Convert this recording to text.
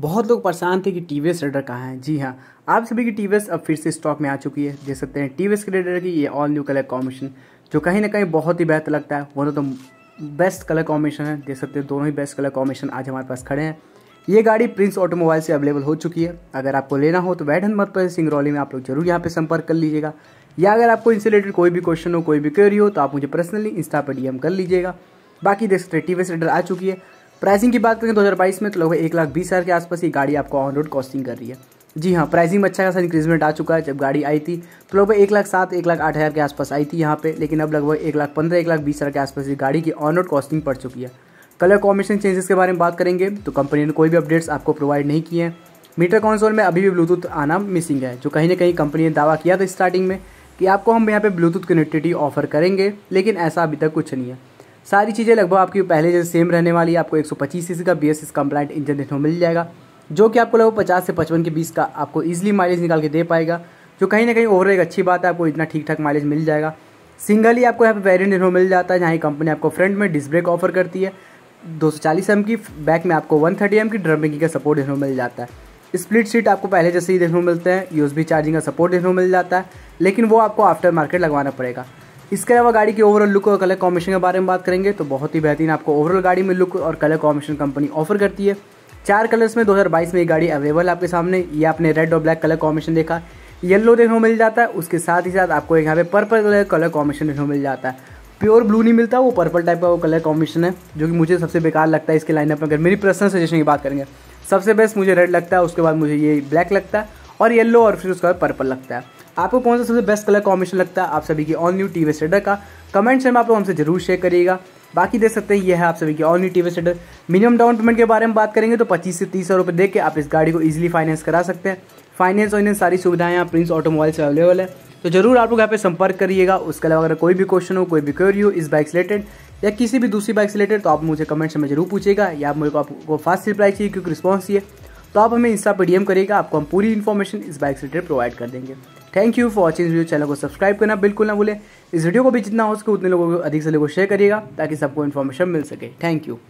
बहुत लोग परेशान थे कि टी वी रेडर कहाँ है जी हाँ आप सभी की टी अब फिर से स्टॉक में आ चुकी है देख सकते हैं टी वी रेडर की ये ऑल न्यू कलर कॉम्बिनेशन जो कहीं ना कहीं बहुत ही बेहतर लगता है वो तो बेस्ट कलर कॉम्बिनेशन है देख सकते हैं दोनों ही बेस्ट कलर कॉम्बिनेशन आज हमारे पास खड़े हैं ये गाड़ी प्रिंस ऑटोमोबाइल से अवेलेबल हो चुकी है अगर आपको लेना हो तो बैठन मत पर सिंगरौली में आप लोग जरूर यहाँ पे संपर्क कर लीजिएगा या अगर आपको इनसे रिलेटेड कोई भी क्वेश्चन हो कोई भी क्वेरी हो तो आप मुझे पर्सनली इंस्टा पर डीएम कर लीजिएगा बाकी देख सकते हैं टी रेडर आ चुकी है प्राइसिंग की बात करें तो दो हज़ार बाईस में तो लगभग एक लाख बीस हज़ार के आसपास ही गाड़ी आपको ऑन रोड कॉस्टिंग कर रही है जी हाँ प्राइसिंग में अच्छा खासा इंक्रीजमेंट आ चुका है जब गाड़ी आई थी तो लगभग एक लाख सात एक लाख आठ हज़ार के आसपास आई थी यहाँ पे लेकिन अब लगभग एक लाख पंद्रह एक लाख बीस हज़ार के आसपास ये गाड़ी की ऑन रोड कॉस्टिंग पड़ चुकी है कलर कॉम्बिनेशन चेंजेस के बारे में बात करेंगे तो कंपनी ने कोई भी अपडेट्स आपको प्रोवाइड नहीं किए हैं मीटर कॉन्सोल में अभी भी ब्लूटूथ आना मिसिंग है जो कहीं ना कहीं कंपनी ने दावा किया था स्टार्टिंग में कि आपको हम यहाँ पे ब्लूटूथ कनेक्टिविटी ऑफर करेंगे लेकिन ऐसा अभी तक कुछ नहीं है सारी चीज़ें लगभग आपकी पहले जैसे सेम रहने वाली है आपको एक सौ का बी एस कंप्लाइंट इंजन देखने को मिल जाएगा जो कि आपको लगभग पचास से पचपन के बीच का आपको ईजिली माइलेज निकाल के दे पाएगा जो कहीं ना कहीं ओवरऑल एक अच्छी बात है आपको इतना ठीक ठाक माइलेज मिल जाएगा सिंगल ही आपको यहाँ पे वेरियंट देखने मिल जाता है जहाँ कंपनी आपको फ्रंट में डिस्क ब्रेक ऑफर करती है 240 एम की बैक में आपको 130 एम की ड्रम ब्रेकिंग का सपोर्ट देखने मिल जाता है स्प्लिट सीट आपको पहले जैसे ही देखने को मिलते हैं यूएसबी चार्जिंग का सपोर्ट देखने मिल जाता है लेकिन वो आपको आफ्टर मार्केट लगवाना पड़ेगा इसके अलावा गाड़ी की ओवरऑल लुक और कलर कॉम्बिनेशन के बारे में बात करेंगे तो बहुत ही बेहतरीन आपको ओवरऑल गाड़ी में लुक और कलर कॉम्बिनेशन कंपनी ऑफर करती है चार कलर्स में 2022 में ये गाड़ी अवेलेबल आपके सामने ये आपने रेड और ब्लैक कलर कॉम्बिनेशन देखा येलो देखने को मिल जाता है उसके साथ ही साथ आपको यहाँ पे पर्पल कलर कलर कॉम्बिनेशन देखने को मिल जाता है प्योर ब्लू नहीं मिलता वो पर्पल टाइप का वो कलर कॉम्बिनेशन है जो कि मुझे सबसे बेकार लगता है इसके लाइनअप में अगर मेरी पर्सनल सजेशन की बात करेंगे सबसे बेस्ट मुझे रेड लगता है उसके बाद मुझे ये ब्लैक लगता है और येलो और फिर उसके बाद पर्पल लगता है आपको कौन सा सबसे बेस्ट कलर कॉम्बिनेशन लगता है आप सभी की ऑल न्यू टी वी सेडर का कमेंट्स में आप लोग हमसे जरूर शेयर करिएगा बाकी देख सकते हैं ये है आप सभी की ऑल न्यू टी वी सेडर मिनिमम डाउन पेमेंट के बारे में बात करेंगे तो पच्चीस से तीस हजार रुपये आप इस गाड़ी को ईजिली फाइनेंस करा सकते हैं फाइनेंस इन सारी सुविधाएँ यहाँ प्रिंस ऑटोमोबाइल से अवेलेबल है तो जरूर आप लोग यहाँ पे संपर्क करिएगा उसके अलावा अगर कोई भी क्वेश्चन हो कोई भी क्वेरी हो इस बाइक से रिलेटेड या किसी भी दूसरी बाइक से रिलेटेड तो आप मुझे कमेंट्स में जरूर पूछेगा या मेरे को आपको फास्ट रिप्लाई चाहिए क्योंकि रिस्पॉन्स चाहिए तो आप हमें इंस्टा पर डीएम करिएगा आपको हम पूरी इन्फॉर्मेशन इस बाइक से रिलेटेड प्रोवाइड कर देंगे thank you for watching video channel को सब्सक्राइब करना बिल्कुल ना भूलें इस वीडियो को भी जितना हो सके उतने लोगों को अधिक से लोगों को शेयर करिएगा ताकि सबको इन्फॉर्मेशन मिल सके थैंक यू